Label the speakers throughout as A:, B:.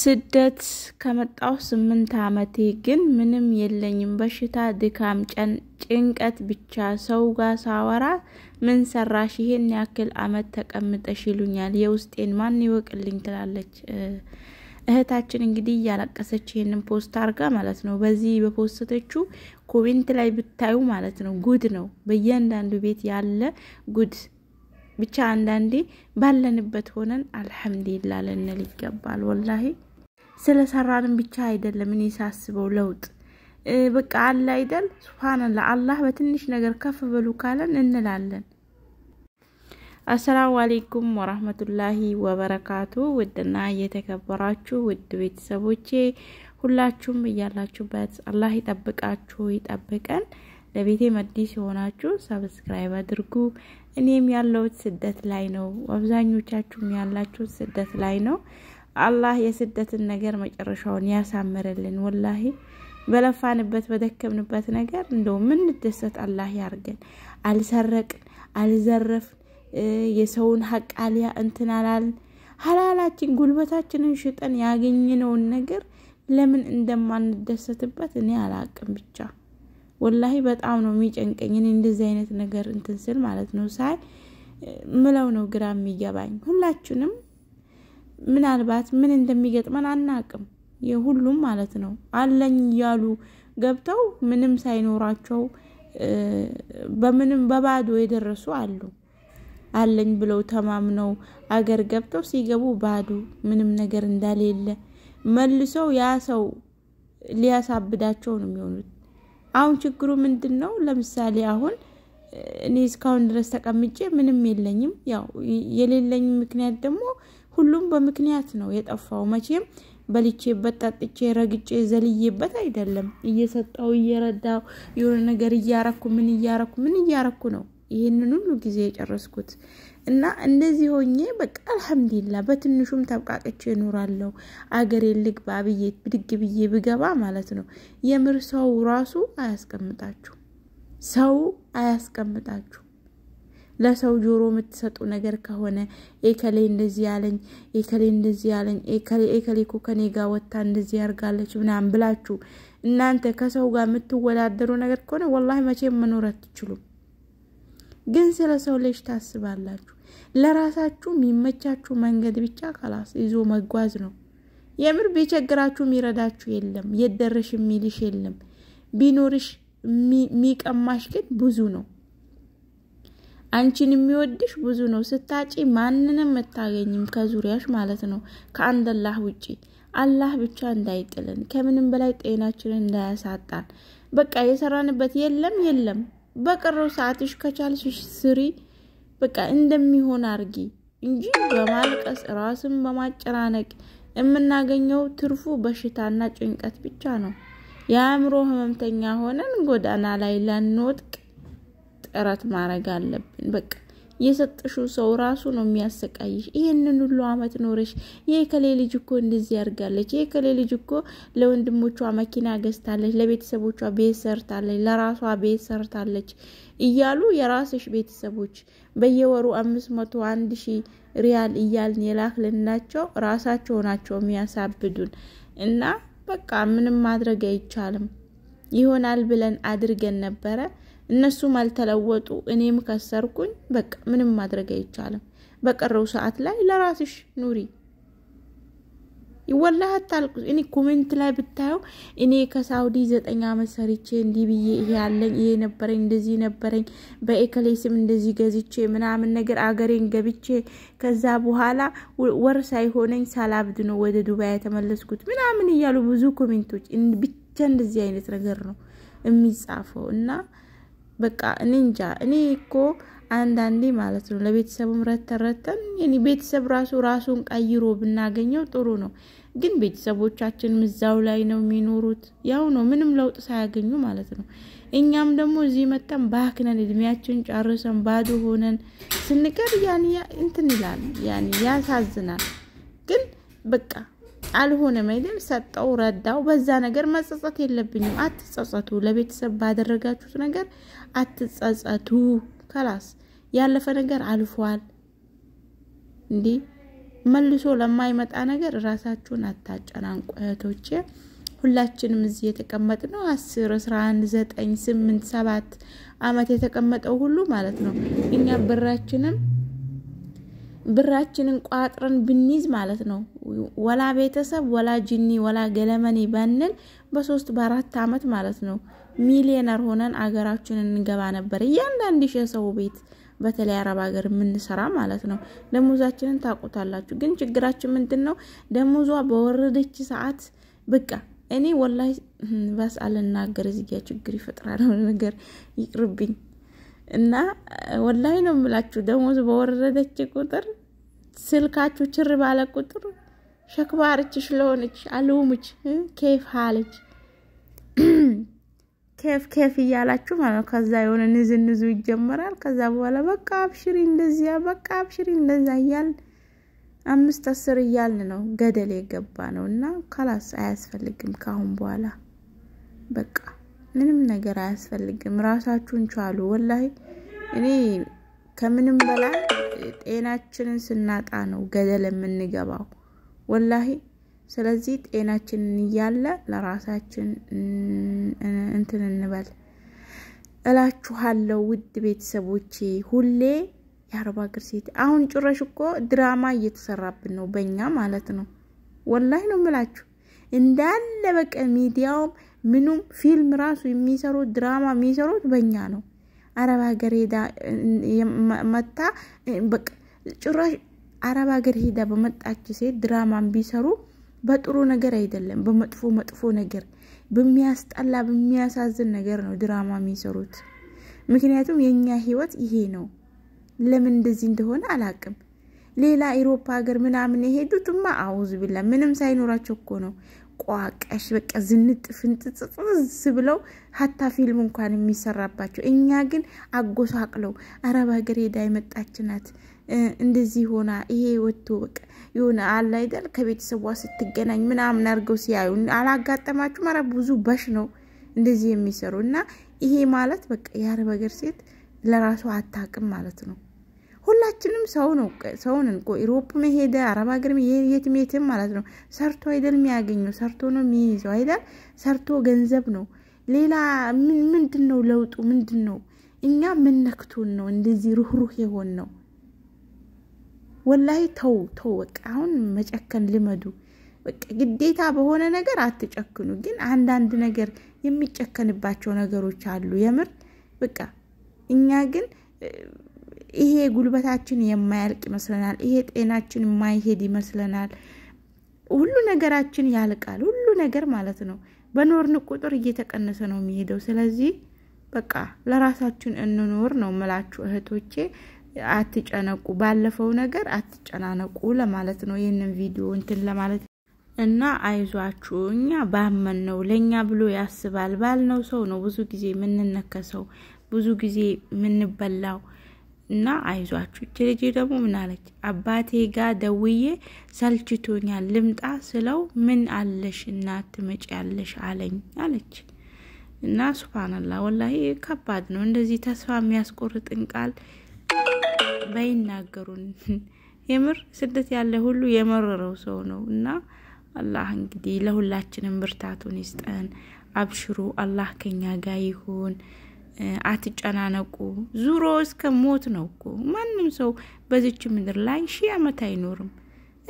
A: ስደት ከመጣሁ ስምንት ዓመቴ ግን ምንም የለኝም። በሽታ፣ ድካም፣ ጭንቀት ብቻ። ሰው ጋር ሳወራ ምን ሰራሽ ይሄን ያክል አመት ተቀምጠሽ ይሉኛል። የውስጤን ማን ይወቅልኝ ትላለች እህታችን። እንግዲህ እያለቀሰች ይሄንን ፖስት አርጋ ማለት ነው። በዚህ በፖስተችው ኮሜንት ላይ ብታዩ ማለት ነው ጉድ ነው። በእያንዳንዱ ቤት ያለ ጉድ ብቻ አንዳንዴ ባለንበት ሆነን አልሐምዲላ ልንል ይገባል። ወላሂ ስለ ሰራንም ብቻ አይደለም እኔ ሳስበው ለውጥ በቃ አለ አይደል? ሱብሃነላ አላህ በትንሽ ነገር ከፍ ብሉ ካለን እንላለን። አሰላሙ አሌይኩም ወራህመቱላሂ ወበረካቱ። ውድና የተከበራችሁ ውድ ቤተሰቦቼ ሁላችሁም እያላችሁበት አላህ ይጠብቃችሁ ይጠብቀን። ለቤቴ መዲስ የሆናችሁ ሰብስክራይብ አድርጉ። እኔም ያለሁት ስደት ላይ ነው። አብዛኞቻችሁም ያላችሁት ስደት ላይ ነው። አላህ የስደትን ነገር መጨረሻውን ያሳምርልን። ወላሂ በለፋንበት በደከምንበት ነገር እንደው ምንደሰት አላህ ያርገን። አልሰረቅን፣ አልዘረፍን፣ የሰውን ሀቅ አልያ እንትን አላልን። ሀላላችን ጉልበታችንን ሽጠን ያገኘነውን ነገር ለምን እንደማንደሰትበት እኔ አላቅም ብቻ ወላሂ በጣም ነው የሚጨንቀኝ። እኔ እንደዚህ አይነት ነገር እንትን ስል ማለት ነው ሳይ ምለው ነው ግራ የሚገባኝ። ሁላችንም ምናልባት ምን እንደሚገጥመን አናቅም። የሁሉም ማለት ነው አለኝ እያሉ ገብተው ምንም ሳይኖራቸው በምንም በባዶ የደረሱ አሉ። አለኝ ብለው ተማምነው አገር ገብተው ሲገቡ ባዶ ምንም ነገር እንዳሌለ መልሰው ያ ሰው ሊያሳብዳቸው ነው የሚሆኑት። አሁን ችግሩ ምንድን ነው? ለምሳሌ አሁን እኔ እስካሁን ድረስ ተቀምጬ ምንም የለኝም። ያው የሌለኝ ምክንያት ደግሞ ሁሉም በምክንያት ነው የጠፋው። መቼም በልቼበት፣ ጠጥቼ፣ ረግጬ፣ ዘልዬበት አይደለም። እየሰጠው እየረዳው የሆነ ነገር እያረኩ ምን እያረኩ ምን እያረኩ ነው ይህንን ሁሉ ጊዜ የጨረስኩት። እና እንደዚህ ሆኜ በቃ አልሐምዱሊላ በትንሹም ተብቃቅቼ እኖራለሁ። አገሬ ልግባ ብዬ ብድግ ብዬ ብገባ ማለት ነው። የምር ሰው ራሱ አያስቀምጣችሁ፣ ሰው አያስቀምጣችሁ። ለሰው ጆሮ የምትሰጡ ነገር ከሆነ ኤከሌ እንደዚህ ያለኝ፣ ኤከሌ እንደዚህ ያለኝ፣ ኤከሌ እኮ ከኔ ጋር ወታ እንደዚህ ያርጋለች ምናምን ብላችሁ እናንተ ከሰው ጋር የምትወዳደሩ ነገር ከሆነ ወላሂ መቼም መኖር አትችሉም። ግን ስለ ሰው ልጅ ታስባላችሁ። ለራሳችሁ የሚመቻችሁ መንገድ ብቻ ከላስ ይዞ መጓዝ ነው። የምር ቢቸግራችሁ የሚረዳችሁ የለም። የደረሽ የሚልሽ የለም። ቢኖርሽ የሚቀማሽ ግን ብዙ ነው። አንቺን የሚወድሽ ብዙ ነው። ስታጪ ማንንም የምታገኝም ከዙሪያሽ ማለት ነው ከአንድ አላህ ውጪ። አላህ ብቻ እንዳይጥልን ከምንም በላይ ጤናችንን እንዳያሳጣን። በቃ የሰራንበት የለም የለም። በቀረው ሰዓትሽ ከቻልሽ ስሪ። በቃ እንደሚሆን አርጊ እንጂ በማልቀስ ራስን በማጨናነቅ የምናገኘው ትርፉ በሽታና ጭንቀት ብቻ ነው። የአእምሮ ህመምተኛ ሆነን ጎዳና ላይ ለንወጥቅ ጥረት ማድረግ አለብን። በቃ የሰጠሽው ሰው ራሱ ነው የሚያሰቃይሽ። ይህንን ሁሉ አመት ኖረሽ የከሌ ልጅ እኮ እንደዚህ ያርጋለች፣ የከሌ ልጅ እኮ ለወንድሞቿ መኪና ገዝታለች፣ ለቤተሰቦቿ ቤት ሰርታለች፣ ለራሷ ቤት ሰርታለች እያሉ የራስሽ ቤተሰቦች በየወሩ አምስት መቶ አንድ ሺ ሪያል እያልን የላክልናቸው ራሳቸው ናቸው የሚያሳብዱን እና በቃ ምንም ማድረግ አይቻልም። ይሆናል ብለን አድርገን ነበረ። እነሱም አልተለወጡ እኔም ከሰርኩኝ፣ በቃ ምንም ማድረግ አይቻልም። በቀረው ሰዓት ላይ ለራስሽ ኑሪ። ይወላህ አታልቁ። እኔ ኮሜንት ላይ ብታየው እኔ ከሳውዲ ዘጠኝ አመት ሰርቼ እንዲህ ብዬ ይሄ ያለኝ ይሄ ነበረኝ እንደዚህ ነበረኝ በኤከሌ ስም እንደዚህ ገዝቼ ምናምን ነገር አገሬን ገብቼ ከዛ በኋላ ወር ሳይሆነኝ ሳላብድ ነው ወደ ዱባይ የተመለስኩት ምናምን እያሉ ብዙ ኮሜንቶች ብቻ እንደዚህ አይነት ነገር ነው የሚጻፈው እና በቃ እኔ እንጃ። እኔ እኮ አንዳንዴ ማለት ነው ለቤተሰቡም ረተረተን ኔ ቤተሰብ ራሱ ራሱን ቀይሮ ብናገኘው ጥሩ ነው። ግን ቤተሰቦቻችን ምዛው ላይ ነው የሚኖሩት። ያው ነው ምንም ለውጥ ሳያገኙ ማለት ነው። እኛም ደግሞ እዚህ መጠን ባክነን እድሜያችን ጨርሰን ባዶ ሆነን ስንቀር ያን እንትን ይላል፣ ያን ያሳዝናል። ግን በቃ አልሆነም አይደል? ሰጠው፣ ረዳው። በዛ ነገር መጸጸት የለብኝም። አትጸጸቱ፣ ለቤተሰብ ባደረጋችሁት ነገር አትጸጸቱ። ከላስ ያለፈ ነገር አልፏል። እንዲህ መልሶ ለማይመጣ ነገር ራሳችሁን አታጨናንቁ እህቶቼ። ሁላችንም እዚህ የተቀመጥ ነው አስር አስራ አንድ ዘጠኝ ስምንት ሰባት አመት የተቀመጠው ሁሉ ማለት ነው እኛ ብራችንም ብራችንን ቋጥረን ብንይዝ ማለት ነው። ወላ ቤተሰብ ወላ ጅኒ ወላ ገለመኔ ባንል በሶስት በአራት አመት ማለት ነው ሚሊዮነር ሆነን አገራችንን እንገባ ነበር። እያንዳንድ ሰው ቤት በተለይ አረብ ሀገር የምንሰራ ማለት ነው። ደሞዛችንን ታውቁታላችሁ። ግን ችግራችን ምንድን ነው? ደሞዟ በወረደች ሰዓት በቃ እኔ ወላሂ በስ አልናገር እዚያ ችግር ይፈጥራል ነገር ይቅርብኝ። እና ወላይ ነው የምላችሁ፣ ደሞዝ በወረደች ቁጥር ስልካችሁ ችር ባለ ቁጥር ሸክባርች ስለሆነች አልሙች ኬፍ ሀለች ኬፍ ኬፍ እያላችሁ ማለት ነው። ከዛ የሆነ ንዝ ንዝንዙ ይጀመራል። ከዛ በኋላ በቃ አብሽሪ እንደዚያ፣ በቃ አብሽሪ እንደዛ እያል አምስት አስር እያልን ነው ገደል የገባ ነው። እና ከላስ አያስፈልግም ከአሁን በኋላ በቃ ምንም ነገር አያስፈልግም። ራሳችሁን ቻሉ። ወላ እኔ ከምንም በላይ ጤናችንን ስናጣ ነው ገደል የምንገባው ወላሂ። ስለዚህ ጤናችንን እያለ ለራሳችን እንትን እንበል እላችኋለሁ። ውድ ቤተሰቦቼ ሁሌ የአረብ ሀገር ሴት አሁን ጭራሽ እኮ ድራማ እየተሰራብን ነው በእኛ ማለት ነው። ወላሂ ነው የምላችሁ እንዳለ በቃ ሚዲያውም ምኑም ፊልም ራሱ የሚሰሩት ድራማ የሚሰሩት በእኛ ነው። አረብ ሀገር ሄዳ መታ በቃ ጭራሽ አረብ ሀገር ሄዳ በመጣች ሴት ድራማን ቢሰሩ በጥሩ ነገር አይደለም፣ በመጥፎ መጥፎ ነገር በሚያስጠላ በሚያሳዝን ነገር ነው ድራማ የሚሰሩት። ምክንያቱም የእኛ ህይወት ይሄ ነው። ለምን እንደዚህ እንደሆነ አላቅም። ሌላ ኢሮፓ ሀገር ምናምን የሄዱትማ አውዝ ብላ ምንም ሳይኖራቸው እኮ ነው ቋቀሽ በቃ ዝንጥ ፍንጥጽ ፍዝ ብለው ሀታ ፊልም እንኳን የሚሰራባቸው እኛ ግን አጎሳቅለው አረብ ሀገር ሄዳ የመጣች ናት እንደዚህ ሆና ይሄ ወጥቶ በቃ የሆነ አለ አይደል ከቤተሰቧ ስትገናኝ ምናምን አድርገው ሲያዩ አላጋጠማችሁም? ኧረ ብዙ በሽ ነው እንደዚህ የሚሰሩ እና ይሄ ማለት በቃ የአረብ ሀገር ሴት ለራሷ አታቅም ማለት ነው። ሁላችንም ሰው ነው ሰውን እኮ ኢሮፕ መሄደ አረብ ሀገር የትም የትም ማለት ነው። ሰርቶ አይደል የሚያገኘው ሰርቶ ነው የሚይዘው አይደል? ሰርቶ ገንዘብ ነው። ሌላ ምንድን ነው ለውጡ? ምንድን ነው እኛ ምነክቱን ነው እንደዚህ ሩህሩህ የሆን ነው። ወላይ ተው ተው፣ በቃ አሁን መጨከን ልመዱ። በቃ ግዴታ በሆነ ነገር አትጨክኑ። ግን አንዳንድ ነገር የሚጨከንባቸው ነገሮች አሉ። የምር በቃ እኛ ግን ይሄ ጉልበታችን የማያልቅ ይመስለናል። ይሄ ጤናችን የማይሄድ ይመስለናል። ሁሉ ነገራችን ያልቃል። ሁሉ ነገር ማለት ነው። በኖርን ቁጥር እየተቀነሰ ነው የሚሄደው። ስለዚህ በቃ ለራሳችን እንኖር ነው ምላችሁ እህቶቼ። አትጨነቁ፣ ባለፈው ነገር አትጨናነቁ ለማለት ነው። ይህንን ቪዲዮ እንትን ለማለት እና አይዟችሁ፣ እኛ ባመን ነው ለእኛ ብሎ ያስባል ባልነው ሰው ነው ብዙ ጊዜ የምንነከሰው፣ ብዙ ጊዜ የምንበላው እና አይዟችሁ። እች ልጅ ደግሞ ምን አለች? አባቴ ጋ ደውዬ ሰልችቶኛል ልምጣ ስለው ምን አለሽ እናት ትመጭ ያለሽ አለኝ አለች። እና ሱብሃነላ ወላሂ ከባድ ነው። እንደዚህ ተስፋ የሚያስቆርጥን ቃል ባይናገሩን የምር ስደት ያለ ሁሉ የመረረው ሰው ነው እና አላህ እንግዲህ ለሁላችንም ብርታቱን ይስጠን። አብሽሩ፣ አላህ ከኛ ጋ ይሁን። አትጨናነቁ። ዙሮ እስከ ሞት ነው እኮ ማንም ሰው በዚች ምድር ላይ ሺህ ዓመት አይኖርም።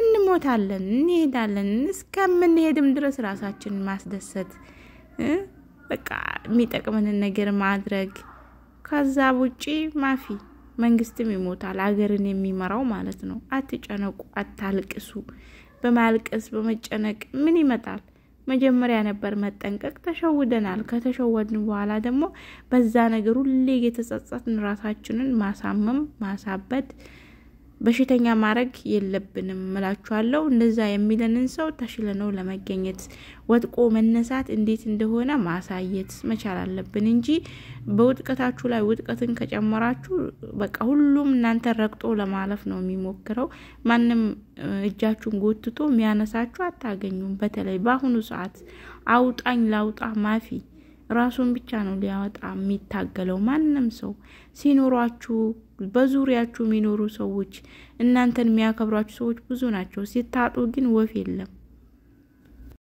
A: እንሞታለን፣ እንሄዳለን። እስከምንሄድም ድረስ ራሳችን ማስደሰት በቃ የሚጠቅመንን ነገር ማድረግ። ከዛ ውጪ ማፊ መንግስትም ይሞታል፣ አገርን የሚመራው ማለት ነው። አትጨነቁ፣ አታልቅሱ። በማልቀስ በመጨነቅ ምን ይመጣል? መጀመሪያ ነበር መጠንቀቅ። ተሸውደናል። ከተሸወድን በኋላ ደግሞ በዛ ነገር ሁሌ የተጸጸትን ራሳችንን ማሳመም ማሳበድ በሽተኛ ማድረግ የለብንም እላችኋለሁ። እንደዛ የሚለንን ሰው ተሽለነው ለመገኘት ወጥቆ መነሳት እንዴት እንደሆነ ማሳየት መቻል አለብን እንጂ በውጥቀታችሁ ላይ ውጥቀትን ከጨመራችሁ በቃ ሁሉም እናንተ ረግጦ ለማለፍ ነው የሚሞክረው። ማንም እጃችሁን ጎትቶ የሚያነሳችሁ አታገኙም። በተለይ በአሁኑ ሰዓት አውጣኝ ላውጣ ማፊ ራሱን ብቻ ነው ሊያወጣ የሚታገለው። ማንም ሰው ሲኖሯችሁ በዙሪያችሁ የሚኖሩ ሰዎች እናንተን የሚያከብሯችሁ ሰዎች ብዙ ናቸው። ሲታጡ ግን ወፍ የለም።